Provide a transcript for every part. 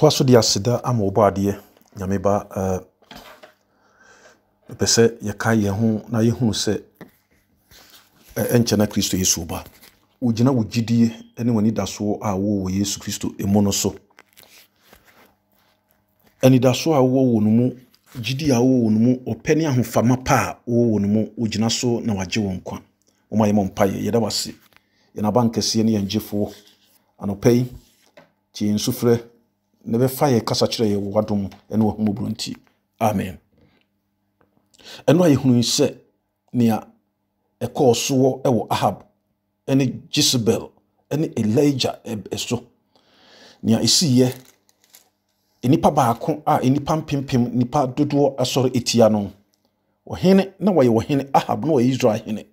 yɛtoa so de aseda ama wɔbɔ adeɛ nyame mepɛ sɛ yɛka yɛn ho na yɛhunu sɛ ɛnkyɛ na kristo yesu ba wogyina wo gyidie ne w'anidasoɔ a wowɔ wɔ yesu kristo mu no so anidasoɔ a wowɔ wɔ no mu gyidie a wowɔ wɔ no mu ɔpɛ ne ahofama pa a wowɔ wɔ no mu wogyina so na wagye wɔn nkwa wɔma yɛmɔ mpayɛ yɛda wase yɛn abankɛseɛ ne yɛn gyefoɔ anɔpɛ yi tie yɛn sufrɛ na ɛbɛfa yɛ kasa kyerɛ yɛ wɔ wadom ne wahummɔborɔ nti amen ɛno a yɛhunu sɛ nea ɛkɔɔ soɔ wɔ ahab ɛne jezebel ne elija so nea ɛsiiɛ nnipa baako a nnipa mpempem nipa dodoɔ asɔre ɛtia no ɔhene na wɔyɛ ɔhene ahab na wɔyɛ israel hene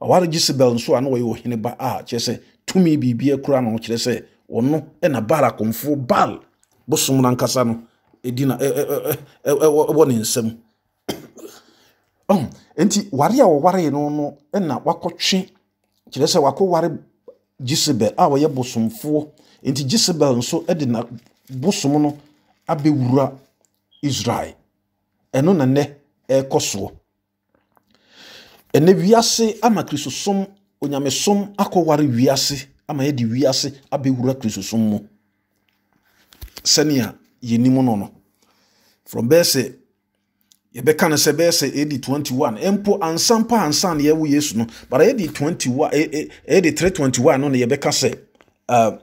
ɔware jezebel nso a na wɔyɛ ɔhene ba a kyerɛ sɛ tumi biribia kura no kyerɛ sɛ ɔno na baal akɔmfoɔ baal bosom no ankasa no ɛdina ɛwɔ ne nsam nti ware a wɔwaree no no na wakɔtwe kyerɛ sɛ wakɔware gisebel a ɔyɛ bosomfoɔ nti gisebel nso de na bosom no abɛwura israel ɛno na nnɛ ɛrekɔ soɔ ɛnɛ wiase ama kristosom onyamesom akɔware wiase ama yɛde wiase abɛwura kristosom mu sɛnea yɛnim no no from bɛɛ sɛ yɛbɛka no sɛ bɛyɛ sɛ ɛdi 21 mpo ansan pa ansan na yɛwo yesu no bara yɛde 21 yɛde 321 no na yɛbɛka sɛ uh,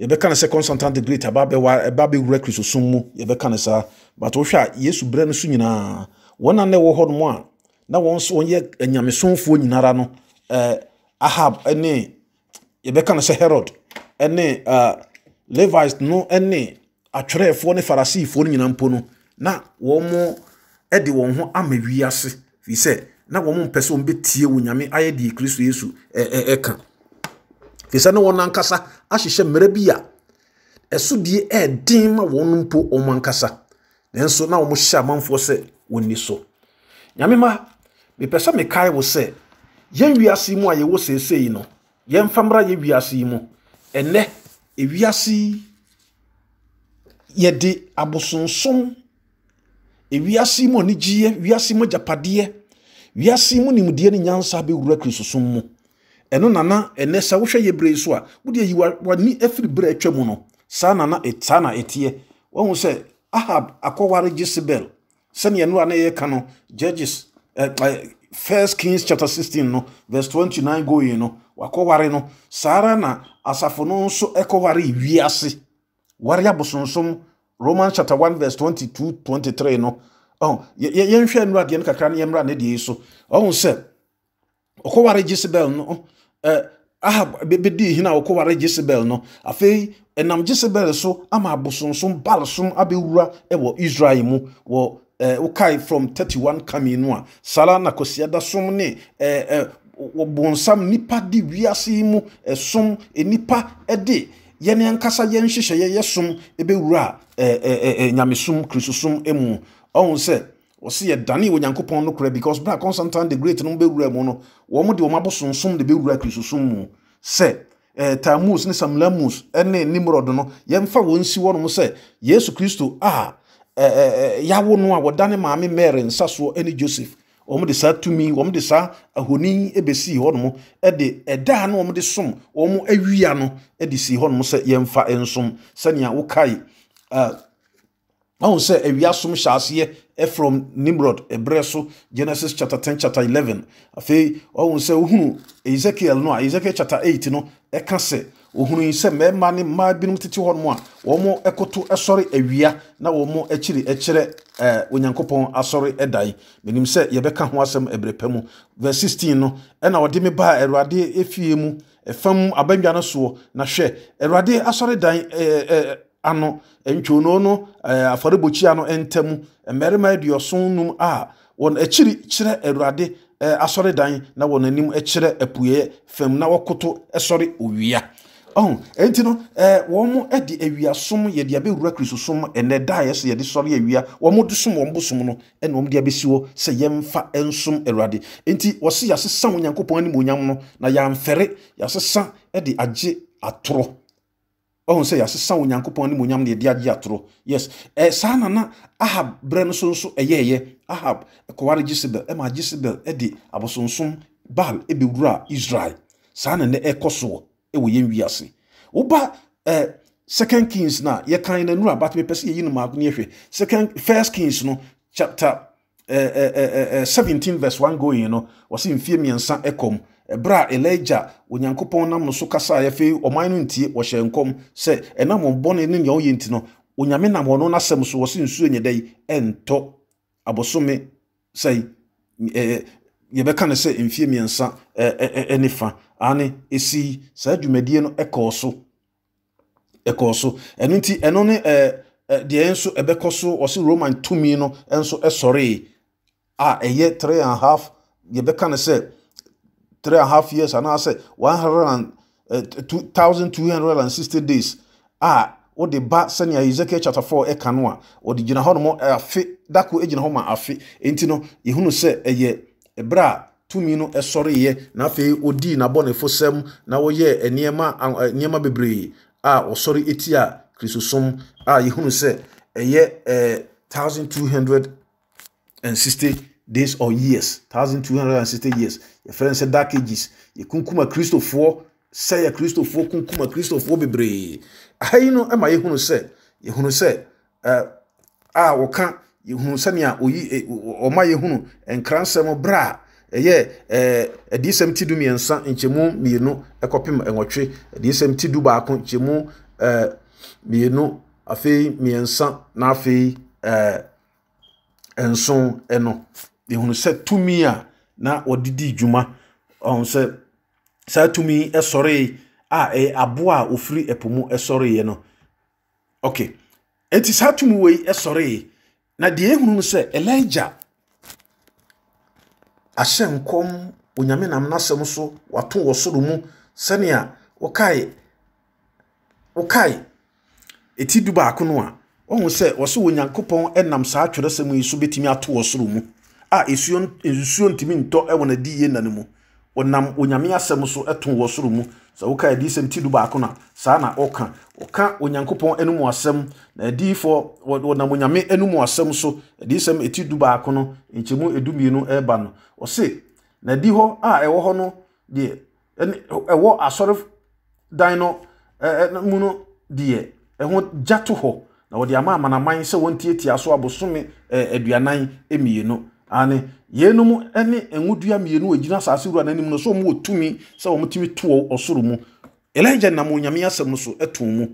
yɛbɛka no sɛ constantan the great ɛba bɛwura kristosom mu yɛbɛka no saa but wohwɛ a yesu berɛ no so nyinaa wɔn a na ɛwɔ hɔ nom a na wɔn nso yɛ anyamesomfoɔ nyinara no uh, ahab ɛne. yɛbɛka no sɛ herod uh, ne levis no ne atwerɛfoɔ ne farisifoɔ no nyinaa mpo no na wɔn de wɔn ho ama wiase firi sɛ na wɔn mpɛ sɛ wɔn bɛtie wɔn nyame ayɛ deɛ kristo yesu ɛka firi sɛ ne wɔn ankasa ahyehyɛ mmerɛ bi a ɛsodie ɛɛden ma wɔn mpo wɔn ankasa nanso na wɔn hyɛ amanfoɔ sɛ wɔn ni so nyame ma mepɛ sɛ mekae wo sɛ yɛn wiase mu a yɛwɔ seesei no yɛmfa mmra yɛ wiase yi mu ɛnɛ ewiase yi yɛde abosonsom ewiase yi mu anigyeɛ wiase mu agyapadeɛ wiase yi mu nimdeɛ ne nyansa bɛwura kristosom mu ɛno nana ɛnɛ sɛ wohwɛ yɛ bere so a wode ayi w'ani afiri bere atwa mu no saa nana e-, saa na ɛteɛ wahu sɛ ahab akɔware jezebel sɛneɛ no a na yɛka no judges 1 kings chapter 16 no verse 29 going no wakɔware no saa ara na asafo no nso ɛkɔware wiase ware abosonsom roman chapter 1 verse 22 23 no ɔn yɛnhwɛ nnura deɛ no kakra no yɛmmra ne deɛ so ɔn sɛ ɔkɔware jezebel no ɛ ahab bɛdii hin a ɔkɔware jezebel no afei ɛnam jezebel so ama abosonsom balsom abɛwura ɛwɔ israel mu wɔ Eh, wokae from 31 kame no a saa na Kossi Addasom ne eh, eh, wɔbonsam nipa de wiase yi mu som nipa de yɛne ankasa yɛn hyehyɛ yɛyɛ som bɛwura nyamesom kristosom mu ɔhu sɛ wɔsi yɛ dani onyankopɔn no kura because bra constantine the great no bɛwura mu no wɔn de wɔn abosonsom de bɛwura kristosom mu sɛ ɛɛ tamus ne samlamus ɛne nimrod no yɛmfa wɔn si wɔnom sɛ yesu kristo a. Ah, Eh, eh, eh, yawo no a wɔda ne maame mary nsa soɔ ne joseph wɔn de saa tumi wɔn de saa ahoni ebesi hɔnom de ɛdaa no wɔn de som wɔn awia no de si hɔnom sɛ yɛmfa nsom sɛnea wokae ah, ɔhun sɛ awia som hyɛ aseɛ ɛfrɔm nimrod ɛbrɛ so genesis chapter ten chapter eleven afei ɔhun sɛ ohun ezekiel no a ezekiel chapter eight no ɛka sɛ ohunui sɛ mmarima ne mmaa binom tete hɔnom a wɔn koto sɔre awia na wɔn akyiri kyerɛ ɛɛ onyankopɔn asɔre dan menim sɛ yɛbɛka ho asɛm ɛbrɛ pɛ mu verse sixteen no ɛna ɔde me baa awurade efie mu fam abɛnwa no soɔ na hwɛ awurade asɔre dan ɛɛ ɛɛ ano ntwono no ɛɛ afɔrebukyia no ntam mmarima aduɔson num a wɔn akyiri kyerɛ awurade ɛɛ asɔre na wɔn anim kyerɛ apueɛ fam na wɔkoto sɔre owia ɔn oh, nti no ɛɛ wɔn de awia som yɛde abɛwura kristu som ɛnɛ da yɛ so yɛde sɔre awia wɔn de som wɔn bo som no ɛna wɔn de abɛsi hɔ sɛ yɛmfa nsom awurade nti wɔsi yɛasesa wɔn nyankopɔn anim onyam no na yɛamfɛre yɛasesa de agye oh, atorɔ ɔhun sɛ yɛasesa onyankopɔn ne monyam ne yɛde agye atoro yes eh, saa nana ahab berɛ no so nso ɛyɛɛyɛ ahab kɔware jisebel ɛma jisebel de abosonsom baal ɛbɛwura israel saa nana ɛkɔ soɔ wɔ yɛn wiase woba second kings na yɛkan na nura abatumi pɛ sɛ yɛyi no mako ne yɛhwɛ second first kings no chapter seventeen verse one going no wɔsi mfie mmiɛnsa ɛkɔm ɛbrɛ a elija onyankopɔn nam no so kasa a yɛfɛ ɔman no ntie wɔhyɛ nkɔm sɛ ɛnam bɔne ne nea ɔyɛ nti no onyame nam wɔn n'asɛm so wɔsi nsuo nyɛ dɛ ɛntɔ abosome sɛn ɛɛ yɛbɛka ne sɛ mfie mmiɛnsa ɛɛ ɛɛ ane esi saa dwumadie no ɛkɔɔ so ɛkɔɔ so ɛno nti ɛno ne ɛɛ deɛ nso ɛbɛkɔ so ɔsi roman tumi no nso ɛsɔree a ɛyɛ three and half yɛbɛka no sɛ three and half years anaasɛ one hundred and two thousand two hundred and sixty days a wɔde ba sɛnea ezekiel chapter four ɛka no a wɔde gyina hɔnom afe dako gyina hɔ ma afe nti no yɛhunu sɛ ɛyɛ ɛbrɛ a tumi no ɛsɔreyɛ na afei odii n'abɔnefo sɛm na wɔyɛ nneɛma nneɛma bebree a wɔsɔre eti a kristosom a yɛhunu sɛ ɛyɛ ɛɛ eh, thousand two hundred and sixty days or years thousand two hundred and sixty years yɛfrɛ nsɛ dark ages yɛkunkuma kristofoɔ sɛyɛ kristofoɔ kunkuma kristofoɔ bebree aha yi no ɛma yɛhunu sɛ yɛhunu sɛ ɛɛ eh, a wɔka yɛhunu sɛnea oyi ɛ eh, ɔma yɛhunu nkransɛm braa ɛyɛ ɛɛ ɛdiyisɛm ti du mmiɛnsa nkyɛmu mmienu ɛkɔpem ɛnwɔtwe ɛdiyisɛm ti du baako nkyɛmu ɛɛ mmienu afei mmiɛnsa na afei ɛɛ nson ɛno ehunu sɛ tumi a na wɔde di dwuma ɔn sɛ saa tumi ɛsɔre a ɛyɛ aboa a ofiri ɛpo mu ɛsɔre yɛ no ok eti saa tumi wɔ yi ɛsɔre na deɛ ehunu sɛ elijah. ahyɛ nkɔm onyame nam n'asɛm so wato wɔ soro mu sɛnea wokae wokae ɛti du baako no a ɔhu sɛ wɔsɛ onyankopɔn nam saa twerɛsɛm yi so bɛtumi ato wɔ soro mu a nsuo ntumi ntɔ wɔ n'adi yie nna mu ɔnam onyame asɛm so to wɔ soro mu sɛ woka adiyisɛm ti du baako na saa na ɔka ɔka onyankopɔn anom asɛm na adiyifoɔ wɔnam onyame anom asɛm so adiyisɛm ɛti du baako no nkyɛmu edu mmienu ɛreba no ɔse na adi hɔ a ɛwɔ hɔ no deɛ ɛwɔ asɔre dan no ɛɛ mu no deɛ ɛho gya to hɔ na wɔde ama amanaman sɛ wɔn tiatia so abosome aduanan mmienu ane yeinom ne ngodua mmienu a gyina asase wura n'anim no so wɔn wɔ tumi sɛ wɔn tumi to ɔsoro mu elija nam onyame asɛm so to mu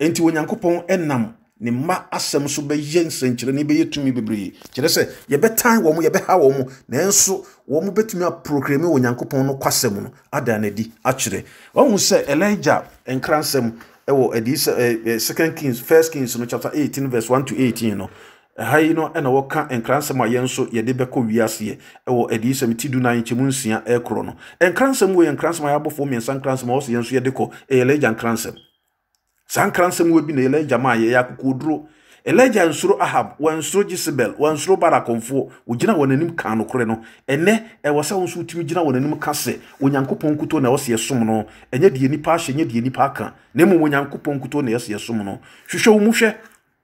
nti onyankopɔn nam ne mma asɛm so bɛyɛ nsɛnkyerɛnne bɛyɛ tumi bebree kyerɛ sɛ yɛbɛtan wɔn yɛbɛha wɔn nanso wɔn bɛtumi aprograme onyankopɔn no kwasɛm no ada n'adi akyerɛ wɔn sɛ elija nkransɛm wɔ adi sɛ ɛɛ eh, eh, second kings first kings no chapter eighteen verse one to eighteen no ha yi no na wɔka nkransɛm a yɛn nso yɛde bɛkɔ wiaseɛ wɔ adiyisɛm ti du nan nkyɛmu nsia ɛkorɔ no nkransɛm wɔ yɛ nkransɛm a yɛabɔfoɔ mmiɛnsa nkransɛm a ɔsɛ yɛn nso yɛde kɔ ɛyɛ lɛgya nkransɛm saa nkransɛm wɔ bi na yɛ lɛgya maa yɛyɛ akokoduro elija nsoro ahab wansoro jisibel wansoro barakonfoɔ wogyina wɔn anim kaa nokorɛ no ɛnɛ ɛwɔ sɛ wo nso wotumi gyina wɔn anim ka sɛ onyankopɔn nkuto na ɛwɔ sɛ yɛsom no ɛnyɛ deɛ nipa ahyɛ nyɛ deɛ nipa aka na mmom onyankopɔn nkuto na ɛwɔ sɛ yɛsom no hwehwɛ wo mu hwɛ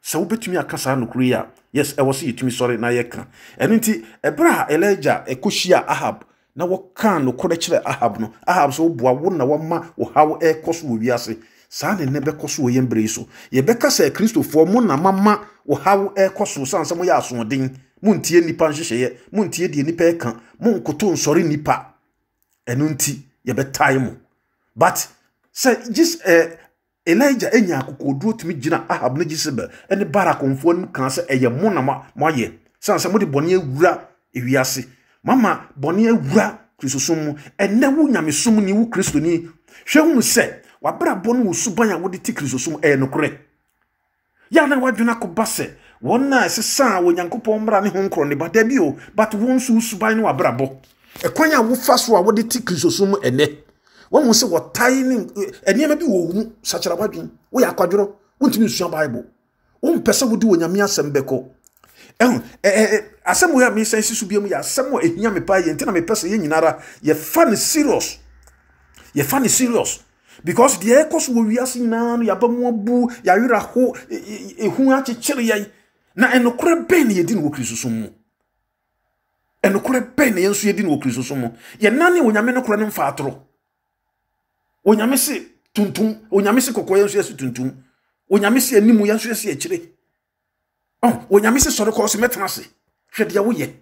sɛ wobɛtumi aka saa nokoro yi a yes ɛwɔ sɛ yɛtumi sɔre na yɛka ɛno nti ɛberɛ a elija ɛkɔhyia ahab na wɔkaa nokorɛ kyerɛ ahab no ahab sɛ woboa wo na wama ɔhaw ɛrekɔ so wɔ wiase saa ne nnɛ bɛkɔ so wɔ yɛn berɛ yi so yɛbɛka sɛ kristofoɔ mo na mama ɔhaw ɛrekɔ so san sɛ moyɛ asoɔden montie nnipa nhyehyɛeɛ montie deɛ nnipa ɛka monkoto nsɔre nnipa ɛno nti yɛbɛtae mo but sɛ gis eh elija enya eh, akokoɔduro tumi gyina ahab ne gyesebel eh, ne barak mfoɔ no kaa sɛ ɛyɛ mo na moayɛ san sɛ mode bɔne awura ewiase mama bɔne awura kristosom mu ɛnɛ wo nyamesom ni wo kristoni hwɛ hu sɛ wabrabɔ no wɔ suban a wode te kristosom ɛyɛ nokorɛ yɛa na woadwene akɔba sɛ wɔn a ɛsesaa onyankopɔn mmara ne ho nkorɔ ne ba da bio but wo nso wo suban ne wabrabɔ ɛkwan a wofa so a wode te kristosom ɛnɛ wɔn mu sɛ wɔtae ne nneɛma bi wɔ wu sakyerɛwa dwen woyɛ akwadworɔ wontumi nsua bible wompɛ sɛ wode wɔ nyame asɛm bɛkɔ ɛhu ɛɛ asɛm wo yɛ a mesan si so bia mu yɛ asɛm a ehia me paa yɛ nti na mepɛ sɛ yɛ nyinara yɛfa ne serious yɛfa ne serious because deɛ ɛkɔ so wɔ wiase nyinaa no yɛaba mu abu yɛawerɛ ho ehu akyekyere yɛn na ɛnokorɛ bɛn na yɛdi no wɔ kristo so mu ɛnokorɛ bɛn na yɛn nso yɛdi no wɔ kristo so mu yɛnane wɔ nyame nokorɛ no mfa atoro onyame se tuntum onyame se kɔkɔɔ yɛn nso yɛ se tuntum onyame se anim yɛn nso yɛ se akyire ɔn oh, onyame se sɔre kɔɔ so mɛtena ase hwɛ deɛ woyɛ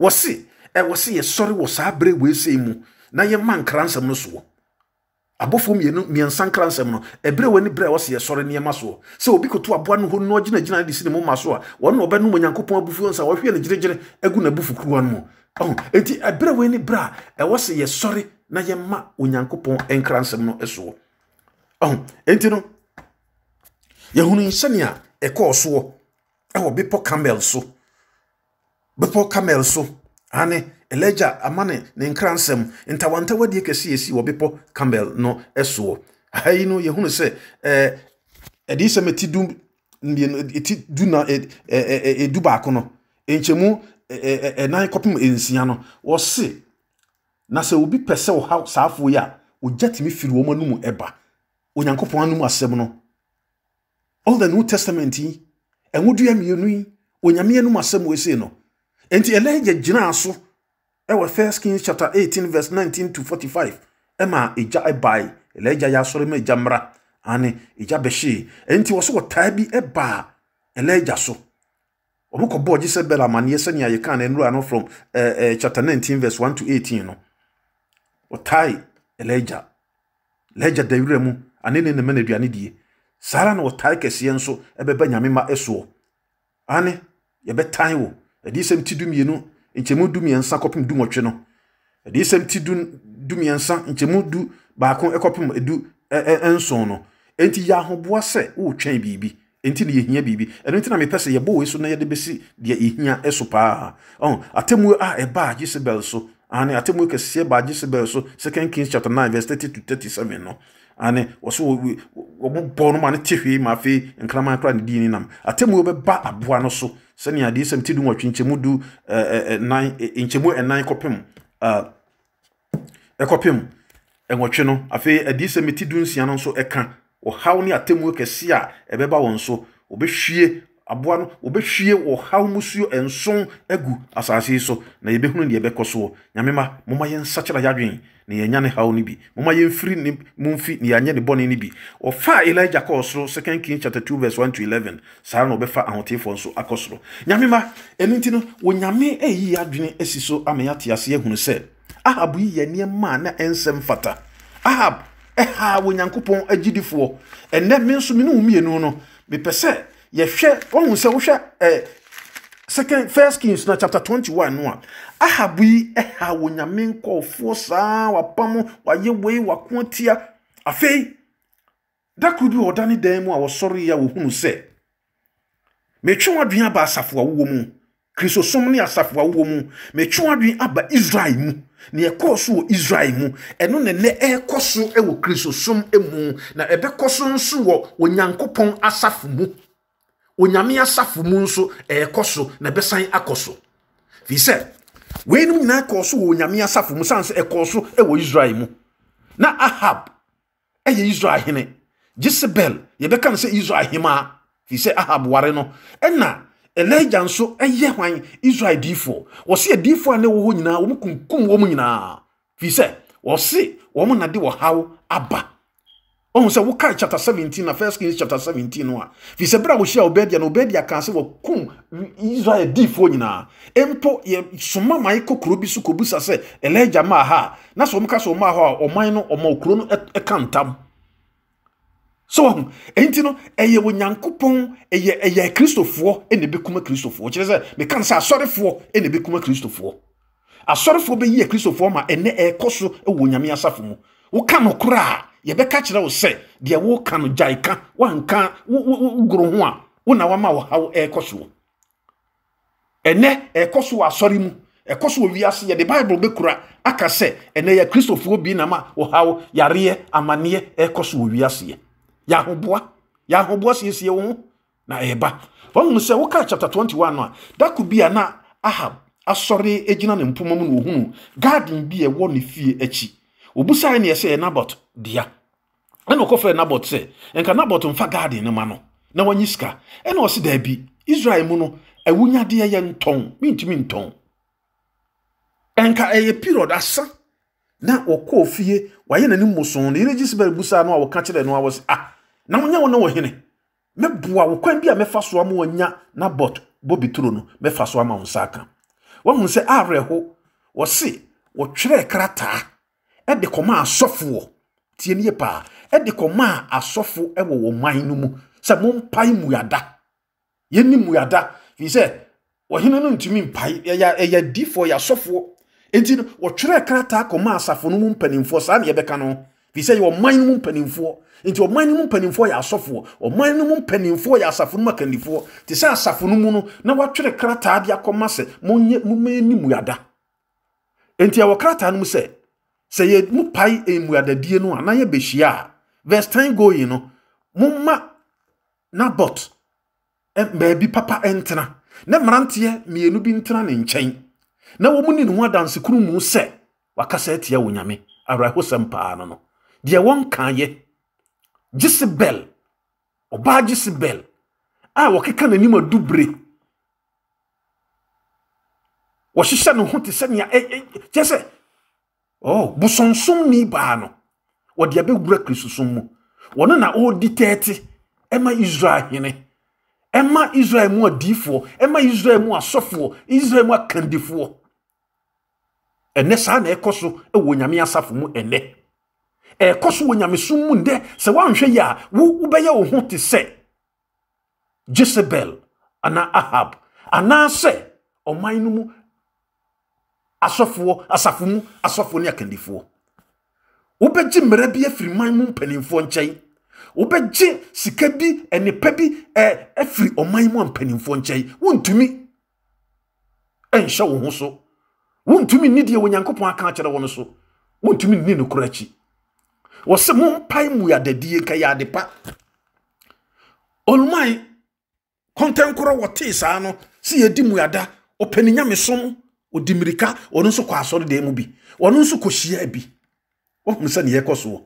wɔsi ɛ eh, wɔsi yɛ sɔre wɔ saa abere wɔ ese mu na yɛ ma nkra nsɛm no soɔ abɔfoɔ mmienu mmiɛnsa nkra nsɛm no ɛbere wɔ ne bere a wɔsi yɛ sɔre nneɛma soɔ sɛ obi koto aboa no hɔ no ɔgyinagyina de si ne mu ma so a wɔn na ɔbɛnum onyankopɔn abufuo nsa wɔhwɛ ne gyinagyina agu n'abufukuruwa no mu nti ɛberɛ wei ne berɛ a ɛwɔ sɛ yɛsɔre na yɛma onyankopɔn nkra nsɛm no soɔ nti no yɛhunu sɛnea ɛkɔɔ soɔ ɛwɔ bepɔ camel so bepɔ camel so ane elija amane ne nkra nsɛm ntawantawadeɛ kɛse yɛsi wɔ bepɔ camel no soɔ ayi no yɛhunu sɛ ɛɛ ɛdeesɛm ɛti du mmienu ɛti du na ɛdu baako no nkyɛmu ɛnan kɔpem nsia no wɔse na se obi pɛ sɛ ɔha saafoɔ yi a ogya tumi firi wɔn anum ɛba onyankopɔn anum asɛm no all the new testament yi ɛnwodua mmienu yi onyame anum asɛm wɔsi no nti ɛlɛgya gyinaa so ɛwɔ first kings chapter eighteen verse nineteen to forty five ɛma egya ɛbae ɛlɛgya yɛ asɔre ma egya mmra ane egya bɛhyee nti wɔso wɔ bi eba, ɛlɛgya so ɔmo kɔ bɔɔ gyesɛ bɛl amaneɛ sɛnea yɛka no nnura no from uh, uh, chapter nineteen verse one to eighteen no ɔtae elija elija da wura mu ane ne nema n'aduane die saa ara na ɔtae kɛseɛ nso ɛbɛba nyame ma ɛsoɔ ane yɛbɛtan wo adiyisɛm ti du mmienu nkyɛmu du mmiɛnsa kɔpem du nwɔtwe no adiyisɛm ti du du nkyɛmu du baako ɛkɔpem du nson no Enti yɛ ahoboa sɛ ɔɔtwɛn biribi nti na yɛhia biribi ɛno nti na mepɛ sɛ yɛbɔ wei so na yɛde bɛsi deɛ yɛhia so paa ɔn atemmuo a ɛbaa jezebel so ane atemmuo kɛseɛ baa jezebel so second kings chapter nine verse thirty to thirty seven no ane wɔso wɔmo bɔ no ma ne te hwee ma afei nkraman kora ne dii nam atemmuo bɛba aboa no so sɛnea deɛ sɛm ti du nwɔtwe nkyɛmu du ɛnan nkyɛmu ɛnan kɔpem ɛkɔpem ɛnwɔtwe no afei ɛdeɛ sɛm ti du nsia no nso ɛka ɔhaw ne atemmuo kɛse a ɛbɛba wɔn so wɔbɛhwie aboa no wɔbɛhwie ɔhaw musuo nson agu asase so na yɛbɛhunu deɛ ɛbɛkɔ soɔ nyame ma momma yɛnsakyera yɛadwen na yɛanya ne haw no bi momma yɛmfiri ne mu mfi na yɛanyɛ ne bɔne no bi ɔfaa elija kɔɔ soro second king chapter 2 verse 1 to 11 saa na ɔbɛfa ahotefoɔ nso akɔ soro nyame ɛno nti no wɔnyame ayi adwene asi so ama yɛate ase ahunu sɛ ahab yi yɛ nneɛma a na ɛnsɛm fata ahab ɛha wɔ nyankopɔn agyidifoɔ ɛnɛ me nso me ne wo mmienu no mepɛ sɛ yɛhwɛ wohu sɛ wohwɛ eh, second first kings na chapter 21 no a ahabu yi ɛha wɔ nyame nkɔɔfoɔ saa wapam wayɛ wei wako atia afei da koro bi wɔda ne dan mu a wɔsɔre yi a wɔhunu sɛ metwe kristosom ne asafo mu metwe aba israel nea ɛkɔɔ so wɔ israel mu ɛno ne nɛ ɛrekɔ so wɔ kristosom mu na ɛbɛkɔ so nso wɔ onyankopɔn asafo mu onyame asafo mu nso ɛrekɔ so na ɛbɛsan akɔ so firi sɛ weinom nyinaa kɔɔ so wɔ onyame asafo mu san sɛ ɛkɔɔ so wɔ israel mu na ahab ɛyɛ israel hene jezebel yɛbɛka no sɛ israel hemaa firi sɛ ahab ware no ɛna elija nso ɛyɛ hwan israel diifoɔ wɔsi adiifoɔ a na ɛwɔ hɔ nyinaa wɔn kunkum wɔn nyinaa firi sɛ wɔsi wɔn nade wɔ haw aba ɔhun sɛ wokae chapter seventeen na first kings chapter seventeen no a firi sɛ bere a wɔhyia obedia na obedia kan sɛ wɔkum israel diifoɔ nyinaa mpo yɛ soma man kɔ kuro bi so kɔ busa sɛ elija maa ha na sɛ wɔn ka sɛ wɔn maa hɔ a ɔman no ɔmo kuro no ɛka ntam. E, e, so ɔho ɛnti no ɛyɛ onyankopɔn ɛyɛ ɛyɛ kristofoɔ ɛna ebɛkuma kristofoɔ kyerɛ sɛ meka no sɛ asɔrefoɔ ɛna ebɛkuma kristofoɔ asɔrefoɔ bɛyi yɛ kristofoɔ ma ɛnɛ ɛɛkɔ so ɛwɔ onyame asafo mu woka no koraa yɛbɛka kyerɛ wo sɛ deɛ woka no gyae ka woanka wogoro ho a wona wama wɔhaw ɛɛkɔ soɔ ɛnɛ ɛɛkɔ so wɔ asɔre mu ɛkɔ so wɔ wiase yɛde bible bɛkura aka sɛ ɛnɛ yɛ kristofoɔ bi nam a wɔhaw yareɛ amanneɛ ɛɛkɔ yɛahoboa yɛahoboa siesie wo ho na ɛreba wɔhu sɛ wokaa chapter 21 a da bi a na ahab asɔre ne mpoma mu na ohunu garden bi a ɛwɔ ne fie akyi obusae neɛ sɛ nabot dea ɛna ɔkɔfrɛ nabot sɛ nka nabot mfa garden no ma no na sika ɛna daabi na ɔkɔɔ fie wayɛ n'anim moson no yere gisibel busaa no a wɔka kyerɛ no a wɔ ah na wonya wo na wɔ hene mɛboa wo kwan bi a mɛfa so ama wɔnya nabɔt bobi turo no mɛfa so ama wo nsa aka wahu sɛ awerɛho wɔse wɔtwerɛɛ krataa ɛde kɔma asɔfoɔ tie nie paa ɛde kɔma asɔfo ɛwɔ wɔn man no mu sɛ mompae mmuada yɛni mmuada firi sɛ ɔhene no ntumi mpae ɛyɛ difoɔ yɛ asɔfoɔ nti no wɔtwerɛ krataa kɔma asafo no mu mpanimfoɔ saa ne yɛbɛka no fi sɛ yɛ ɔman no mu mpanimfoɔ nti ɔman no mu mpanimfoɔ yɛ asɔfoɔ ɔman no mu mpanimfoɔ yɛ asafo no mu akannifoɔ te sɛ asafo no mu no na wɔatwerɛ krataa de akɔma sɛ monyɛ mɛni mmuada nti ɛwɔ krataa no mu sɛ sɛ yɛ mu pai eh, mmuadadie no a na yɛbɛhyia a verse ten going no momma nabot eh, baabi papa ntena na mmeranteɛ mmienu bi ntena ne nkyɛn na wɔn ni ne ho kuru mu sɛ wakasa atia wɔ nyame awerɛhosɛm paa no no deɛ wɔnka yɛ gyesibel ɔbaa gyesibel a wɔkeka n'anim adubire wɔhyehyɛ ne ho te sɛ nea e, e, kyɛ sɛ oh bosonsomni baa no wɔde abɛwura kristosom mu wɔno na ɔredi tɛɛte ɛma israel hene ɛma israel mu adiifoɔ ɛma israel mu asɔfoɔ israel mu akandifoɔ ɛnɛ saa na ɛkɔ so wɔ nyame asafo mu ɛnɛ ɛkɔ so wɔ nyamesom mu ndɛ sɛ woanhwɛ yi a wobɛyɛ wo ho te sɛ jezebel anaa ahab anaasɛ ɔman no mu asɔfoɔ asafo mu asɔfoɔ ne akandifoɔ wobɛgye mmerɛ bi afiri man mu mpanimfoɔ nkyɛn wobɛgye sika bi nipa bi afiri ɔman mu mpanimfoɔ nkyɛn wontumi ɛnhyɛ wo ho so wontumi nni deɛ onyankopɔn aka akyerɛ wɔ no so wontumi nni nokorɔ akyi wɔ sɛ mompae mu yɛadadie nka yɛ ade pa oluman kɔntɛnkorɔ wɔtee saa no sɛ yɛdi mu yada ɔpɛni nyamesom ɔdi mmirika ɔno nso kɔ asɔredan mu bi ɔno nso kɔhyia bi wɔhunu sɛ neɛ ɛkɔ soɔ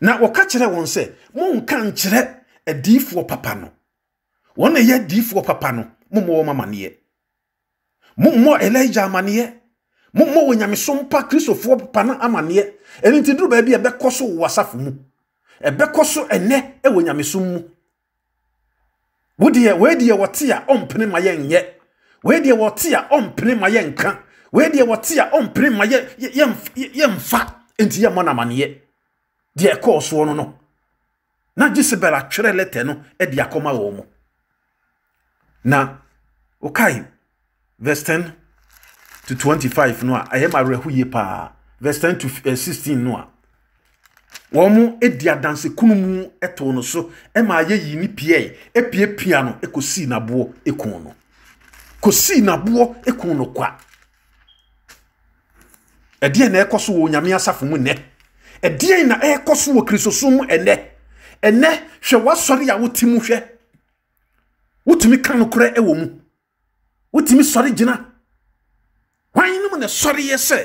na wɔka kyerɛ wɔn sɛ monka nkyerɛ adiifoɔ papa no wɔn na ɛyɛ adiifoɔ papa no mommɔ wɔn amaneɛ mommɔ elija amanneɛ mommɔ wɔ nyamesom pa kristofoɔ pa no amanneɛ ɛno nti duru baabi ɛbɛkɔ so wɔ asafo mu ɛbɛkɔ so ɛnɛ wɔ nyamesom mu wodeɛ weideɛ wɔte a ɔmpene ma yɛnyɛ weideɛ wɔte a ɔmpene ma yɛnka weideɛ wɔte a ɔmpene ma yɛmfa enti yɛmmɔ no amanneɛ deɛ ɛkɔɔ soɔ no no na jisibel atwerɛ lɛtɛ no de akɔma wɔn mu na okae verse 10 to 25 no a ɛyɛ ma awerɛho yie paa verse 10 to uh, eh, 16 no a wɔn di adanse kunu mu to no so ma ayɛ yi ne pie epiepia no kɔsii n'aboɔ kun no kɔsii n'aboɔ kun no kwa ɛdeɛ na ɛkɔ so wɔ onyame asafo mu nnɛ ɛdeɛ na ɛkɔ so wɔ kristosom mu ɛnɛ ɛnɛ hwɛ wasɔre a wote mu hwɛ wotumi ka nokorɛ wɔ mu wotumi sɔre gyina hwan no mu na sɔre yɛ sɛ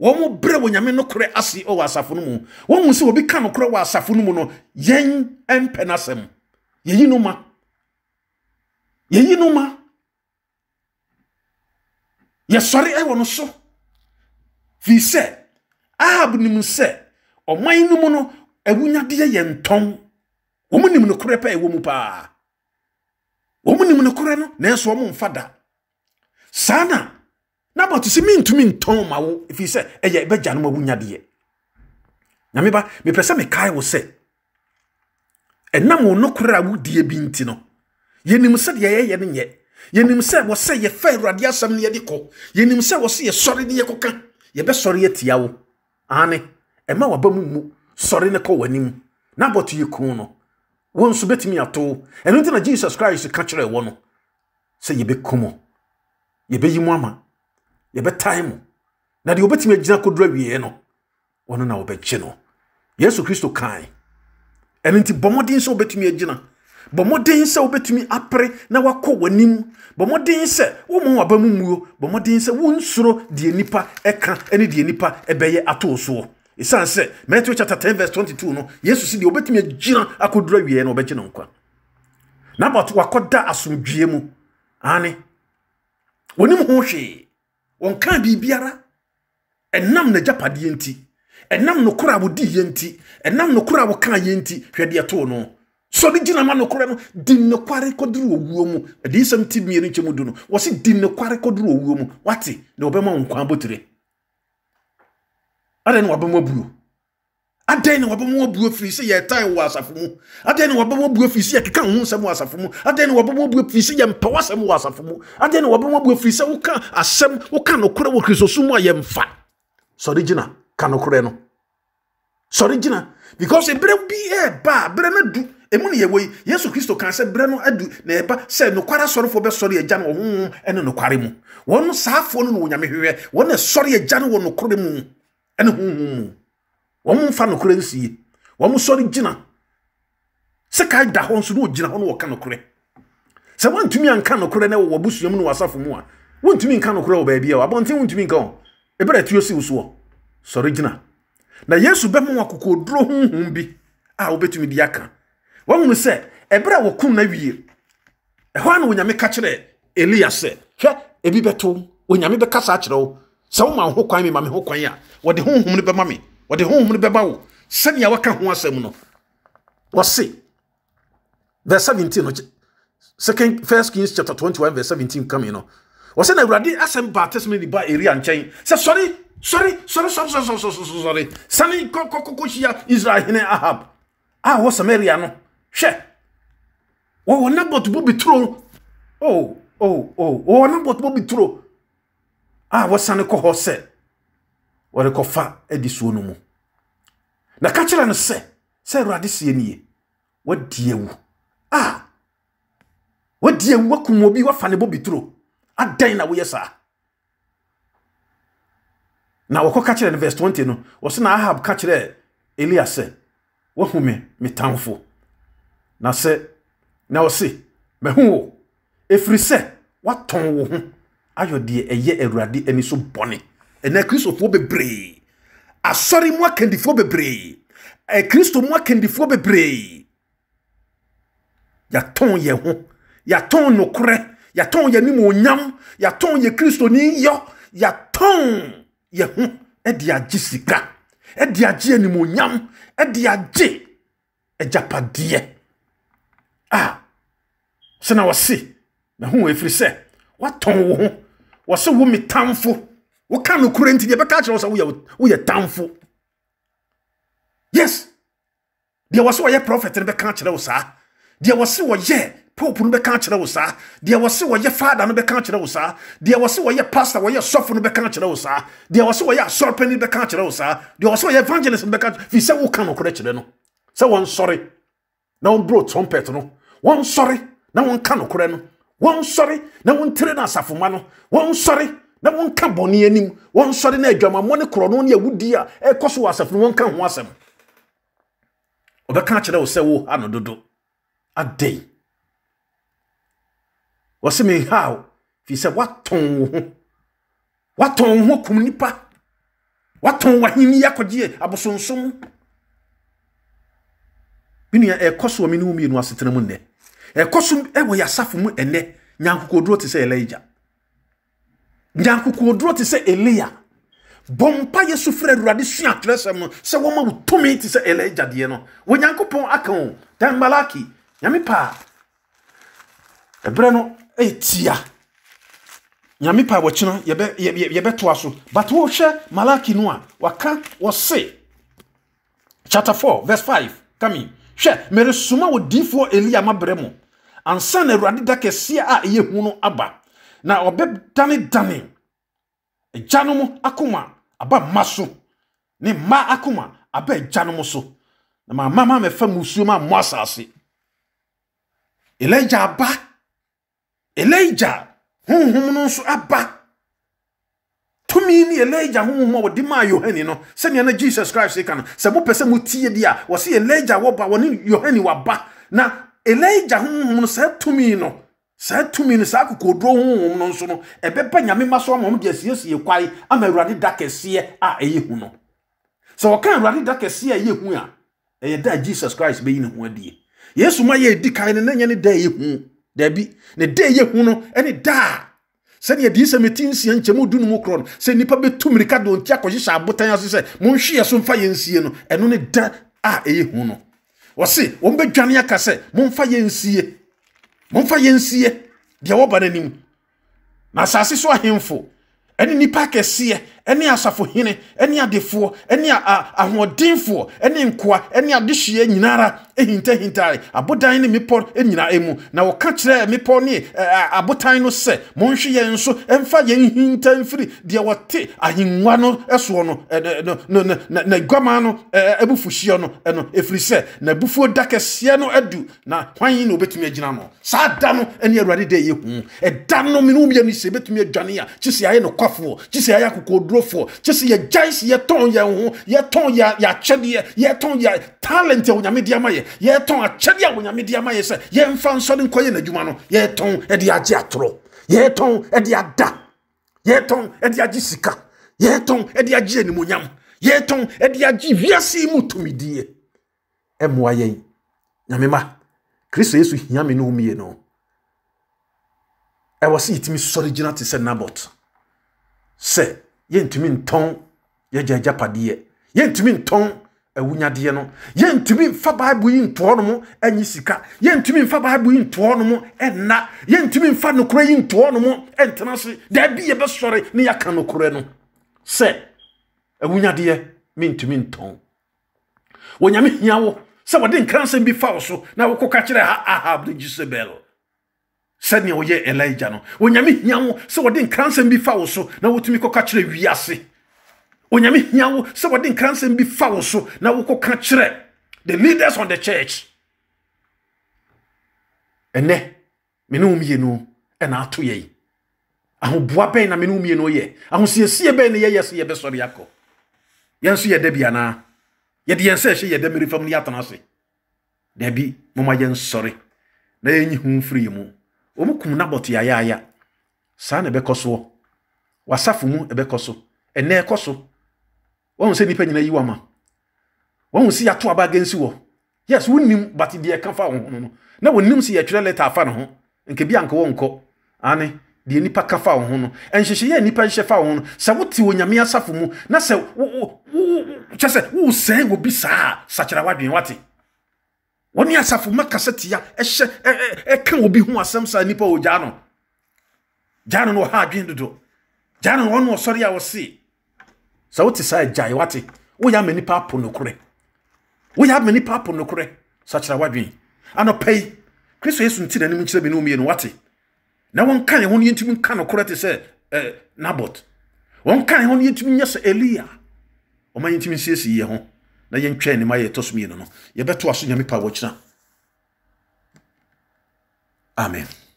wɔn mo brɛ wɔ nyame nokorɛ ase wɔ asafo no mu wɔn mu sɛ obi ka nokorɛ wɔ asafo no mu no yɛn mpɛ n'asɛm yɛyi no ma yɛyi no ma yɛsɔre wɔ no so firi sɛ ahab nim sɛ ɔman no mu no awunyadeɛ yɛ ntɔn wɔn nim nokorɛ pɛ ɛwɔ mu paa wɔn nim nokorɛ no nanso wɔn mfa da saa na na bato sɛ mentumi ntɔn ma wo ɛfiri sɛ ɛyɛ ɛbɛgya no ma wonya deɛ nyame ba mepɛ sɛ mekae wo sɛ ɛnam wo nokorɛ a wodie bi nti no yɛnim sɛdeɛ yɛyɛ no nyɛ yɛnim sɛ wɔ sɛ yɛfa awurade asɛm no yɛde kɔ yɛnim sɛ wɔ sɛ yɛsɔre ne yɛkɔka yɛbɛsɔre atia wo ane ɛma waba mu mu sɔre ne kɔ w'anim na abɔto yɛ kun no wɔn nso bɛtumi ato ɛno nti na jesus christ ka kyerɛ ɛwɔ no sɛ yɛbɛkum yɛbɛyi mu ama yɛbɛtae mu na deɛ wobɛtumi agyina kodoro awieɛ no ɔno na wɔbɛgye no yesu kristo kae ɛno nti bɔ mmɔden sɛ wobɛtumi agyina bɔ mmɔden sɛ wobɛtumi apere na wakɔ w'anim bɔ mmɔden sɛ woma waba mu muo bɔ mmɔden sɛ wonsuro deɛ nipa ɛka ne deɛ nipa ɛbɛyɛ atoo soɔ ɛsiane sɛ matthew chapter 10 verse 22 no yesu si deɛ wobɛtumi agyina akɔduru awieɛ no wɔbɛgye no nkwa na but wakɔda asomdwie mu ane wɔnim ho hwee wɔnka biribiara ɛnam n'agyapadeɛ nti ɛnam nokorɛ a wɔdi yɛ nti ɛnam nokorɛ a wɔka yɛ nti hwɛ deɛ too no sɔre gyina ma nokorɛ no di nokware kɔduru owuo mu adiyisɛm ti mmienu nkyɛn mu du no wɔsi di nokware kɔduru owuo mu wate na wɔbɛma wɔn kwan botire adan na buo adɛn na wɔbɛma wabuo firi sɛ yɛtae wɔ asafo mu adɛn na wɔbɛma wabuo firi sɛ yɛkeka ho nsɛm wɔ asafo mu adɛn na wɔbɛma wabuo firi sɛ yɛmpa w'asɛm wɔ asafo mu adɛn na wɔbɛma wabuo firi sɛ woka asɛm woka nokorɛ wɔ kristosom mu a yɛmfa sɔre gyina ka nokorɛ no sɔre gyina because berɛ bi ɛɛba a berɛ no adu ɛmu ne yɛwɔ yi yesu kristo kaa sɛ berɛ no adu na ɛba sɛ nokware asɔrefoɔ bɛsɔre agya no wɔ honhom ne nokware mu wɔn saafoɔ no na wɔnyame hwehwɛ wɔn na ɛsɔre agya no wɔ nokorɛ mu ne honhom mu wɔn mfa nokorɛ nsie wɔn sɔre gyina sɛ kaa da hɔ nso na ogyina hɔ na wɔka nokorɛ sɛ wɔntumi anka nokorɛ na wɔwɔ busua mu na wɔasafo mu a wɔntumi nka nokorɛ wɔ baabi a abɔnten wɔntumi nka hɔ ebere atuo si soɔ sɔre gyina na yesu bɛma wɔn akokoduro huhum bi a wɔbɛtumi di aka wɔn sɛ ebere a wɔkum na wie ɛhɔ ano onyame ka kyerɛ eliya sɛ hwɛ ebi bɛto onyame bɛkasa akyerɛ wo sɛ wɔn ma ho kwan mi ma mi ho kwan a wɔde huhum no bɛma mi wɔde honhom no bɛba wo sɛnea wɔka ho asɛm no wɔse verse 17 no second first kings chapter 21 verse 17 coming no wɔsɛ na awurade asɛm baa testimony ba eria nkyɛn sɛ sɔre sɔre sɔre sɔre sɔre sɔre sɔre sɔre sani kɔkɔkɔkɔ hyia israel hene ahab a wɔ samaria no hwɛ wɔwɔ nabot bo bi turo o oh, o oh, o oh. wɔwɔ nabot bo bi turo a wɔsane kɔ hɔ sɛ wɔrekɔfa adi suo no mu na ka kyerɛ no sɛ sɛ awurade seɛ nie wadi awu a wadi awu wakum obi wafa ne bobi turo na woyɛ saa na wɔkɔ ka kyerɛ no verse 20 no na ahab ka kyerɛɛ elia sɛ wahu me na sɛ na ɔse mahu wo ɛfiri sɛ woatɔn wo ho ayɔ deɛ ɛyɛ awurade ani so bɔne ɛnɛ kristofoɔ bebree asɔre mu akandifoɔ bebree kristo mu akandifoɔ bebree yɛtɔn yɛn ho yɛtɔn nokorɛ yɛtɔn yɛn nimonyam yɛtɔn yɛ kristoni yɔ yɛtɔn yɛn ho ɛde agye sika ɛde agye animonyam ɛde agye agyapadeɛ a sɛ na wɔse na ho efiri sɛ watɔn wo ho wɔse wo mi tamfo woka nokorɛ nti yɛbɛka kyerɛ wo sɛ woyɛ tamfo yes deɛ wɔ se wɔyɛ prɔfɛt no bɛka kyerɛ wo saa deɛ wɔ se wɔyɛ pope no bɛka kyerɛ wo saa deɛ wɔ se wɔyɛ fada no bɛka kyerɛ wo saa deɛ wɔ se wɔyɛ pastor wɔyɛ sɔfo no bɛka kyerɛ wo saa deɛ wɔ se wɔyɛ asɔrpɛ no bɛka kyerɛ wo saa deɛ wɔ se wɔyɛ evangelist no bɛka firi sɛ woka nokorɛ kyerɛ no sɛ wɔnsɔre na wɔmbrɛ trumpet no wɔnsɔre na wɔnka nokorɛ no wɔnsɔre na wɔntire no asafoma no wɔnsɔre na wɔnka bɔne anim wɔnsɔre no adwamammɔ ne korɔno ne awudi a ɛkɔ so wɔ asafo no wɔnka ho asɛm ɔbɛka kyerɛ wo sɛ wo ha no dodo adɛn wɔse menhaw firi sɛ woatɔn wo ho woatɔn wo ho kum nnipa woatɔn w'ahenni akɔgyeɛ abosonsom me nua ɛkɔ so wɔ me ne wo mmienu asetena mu nnɛ ɛkɔ so ɛwɔ yɛ asafo mu ɛnnɛ nyankokoduro te sɛ ɛlɛ agya nyankokoduro te sɛ elia bɔ mpa yesu frɛ awurade sua atwerɛsɛm no sɛ wɔma wo tumi te sɛ elija deɛ no onyankopɔn aka o dan malaki nyame paa ɛberɛ no ɛtia nyame paa wɔkyena yɛbɛtoa so but wohwɛ malaki no a waka wɔse chapter 4 verse 5 kami hwɛ meresoma wɔ diifoɔ elia mabrɛ mu ansa na awurade da kɛseɛ a ɛyɛ hu no aba na dani dani, ɔbɛdanedane e agyanom akoma aba mma so ne mma akoma aba agyanom so na maama ma mɛfa musuo ma mmɔ asase elija aba elija honhom no nso aba tumi ni elija honhom a wɔde maa yohane no sɛnea na jesus christ ka no sɛ mopɛ sɛ motie di a wɔse elija wɔba wɔne yohane waba na elija honhom no saa tumi no saa tumi no saa kokoduro honhom no nso no ɛbɛba nyame ma so ama ɔmo de asiesie kwae ama awurade da kɛseɛ a ɛyɛ hu no sɛ ɔka awurade da kɛseɛ a ɛyɛ hu a ɛyɛ da jesus christ bɛyi ne ho adie yesu ma yɛ edi kan no na nyɛ ne da ɛyɛ hu dabi ne da ɛyɛ hu no ɛne da a sɛdeɛ de sɛ meti nsia nkyɛmu du no mu korɔ no sɛ nnipa bɛtu mmirika de ɔnti akɔhyehyɛ abotan ase sɛ monhweɛ so mfa yɛ no ɛno ne da a ɛyɛ hu no wɔse wɔmbɛdwane aka sɛ momfa yɛ momfa yɛnsie deɛ wɔba n'anim na asase so ahemfo ɛne nnipa akɛseɛ ɛne asafohene ɛne adefoɔ ɛne ahoɔdenfoɔ ɛne nkoa ɛne adehyeɛ nyinara ɛhintahintare abodan ne mmepɔ nyinaa ɛmu na wɔka kyerɛɛ mmepɔ ne abotan no sɛ monhwe yɛn nso ɛmfa yɛn hinta mfiri deɛ wɔte ahengua no ɛsoɔ no na guama no abufuhyeɛ no ɛno ɛfiri sɛ n'abufuo da kɛseɛ no adu na hwan na wɔbɛtumi agyina no saa da no ɛne awurade dɛ ɛyɛ hu ɛda no mene wo mmienu sɛ ɛbɛtumi adwane a kyesɛ ayɛ no kwafoɔ kyesɛ ayɛ akokoɔduro nkurɔfoɔ kye sɛ yɛgyae sɛ yɛtɔn yɛn ho yɛtɔn yɛakyɛdeɛ yɛtɔn yɛ talent a onyame de ama yɛ yɛtɔn akyɛdeɛ a onyame de ama yɛ sɛ yɛmfa nsɔre nkɔyɛ n'adwuma no yɛtɔn de agye atorɔ yɛtɔn de ada yɛtɔn de agye sika yɛtɔn de agye animonyam yɛtɔn de agye wiase mu tumidie ɛmmoa yɛn Nyamema. ma kristo yesu hia me ne wo no ɛwɔ sɛ yɛtumi sɔre gyina te sɛ nabot sɛ yɛntumi ntɔn yɛgya agyapadeɛ yɛntumi ntɔn awunyadeɛ no yɛntumi mfa baibu yi ntoɔ no mo anyi sika yɛntumi mfa baibu yi ntoɔ no mo ɛnna yɛntumi mfa nokorɛ yi ntoɔ no mo ɛntena se daabi yɛbɛsɔre ne yɛaka nokorɛ no sɛ awunyadeɛ mentumi ntɔn wɔnyame hia wo sɛ wɔde nkransɛm bi fa wo so na wokɔka kyerɛ ha ahab ne jezebel sɛdeɛ wɔyɛ elija no onyame hia wo sɛ wɔde nkransɛm bi fa wo so na wotumi kɔka kyerɛ wiase onyame hia wo sɛ wɔde nkransɛm bi fa wo so na wokɔka kyerɛ the leaders on the church ɛnɛ me ne wo mmienu ɛna ato yɛ ahoboa bɛn na me ne wo mmienu yɛ ahosiesie bɛn ne yɛyɛ sɛ yɛbɛsɔre akɔ yɛn nso yɛda bi anaa yɛde yɛn sɛ ɛhyɛ yɛda mmiri fam yɛatena ase dabi momma yɛnsɔre na yɛnyi ho mfiri mu wɔn kum nabɔt yayaya saa na ɛbɛkɔ soɔ wasafo mu ɛbɛkɔ so ɛnɛ ɛkɔ so wɔn sɛ nipa nyinaa yi wɔn ama wɔn si ato aba agensi wɔ yes wonim but deɛ ɛka fa wɔn ho no na wɔnim si yɛtwerɛ lɛta afa ne ho nkɛbi anka wɔn kɔ ane deɛ nipa ka fa wɔn ho no nhyehyɛ yɛ nipa nhyɛ fa wɔn ho sɛ wote wɔ nyame asafo mu na sɛ wo wo wo kyɛ sɛ wo sɛn obi saa sakyerawa dwen wate wɔne asafo ma kasa tia ɛhyɛ ɛka obi ho asɛm saa nipa wɔ gyaa no gyaa no no ɔha adwene dodo gyaa no ɔno ɔsɔre a ɔse sɛ wote saa gyae wate woyɛ ama nipa apo nokorɛ woyɛ ama nipa apo nokorɛ sɛ kyerɛ wadwene anɔpɛ yi kristo yesu nti n'anim nkyerɛ bi ne omienu wate na wɔnka ne ho no yɛntumi nka nokorɛ te sɛ eh, nabot wɔnka ne ho no yɛntumi nyɛ sɛ elia ɔma yɛntumi nsiesie yɛ ho na yɛntwɛn anim ayɛ ɛtɔ so mmienu no yɛbɛto aso nyame pa wɔkyena amen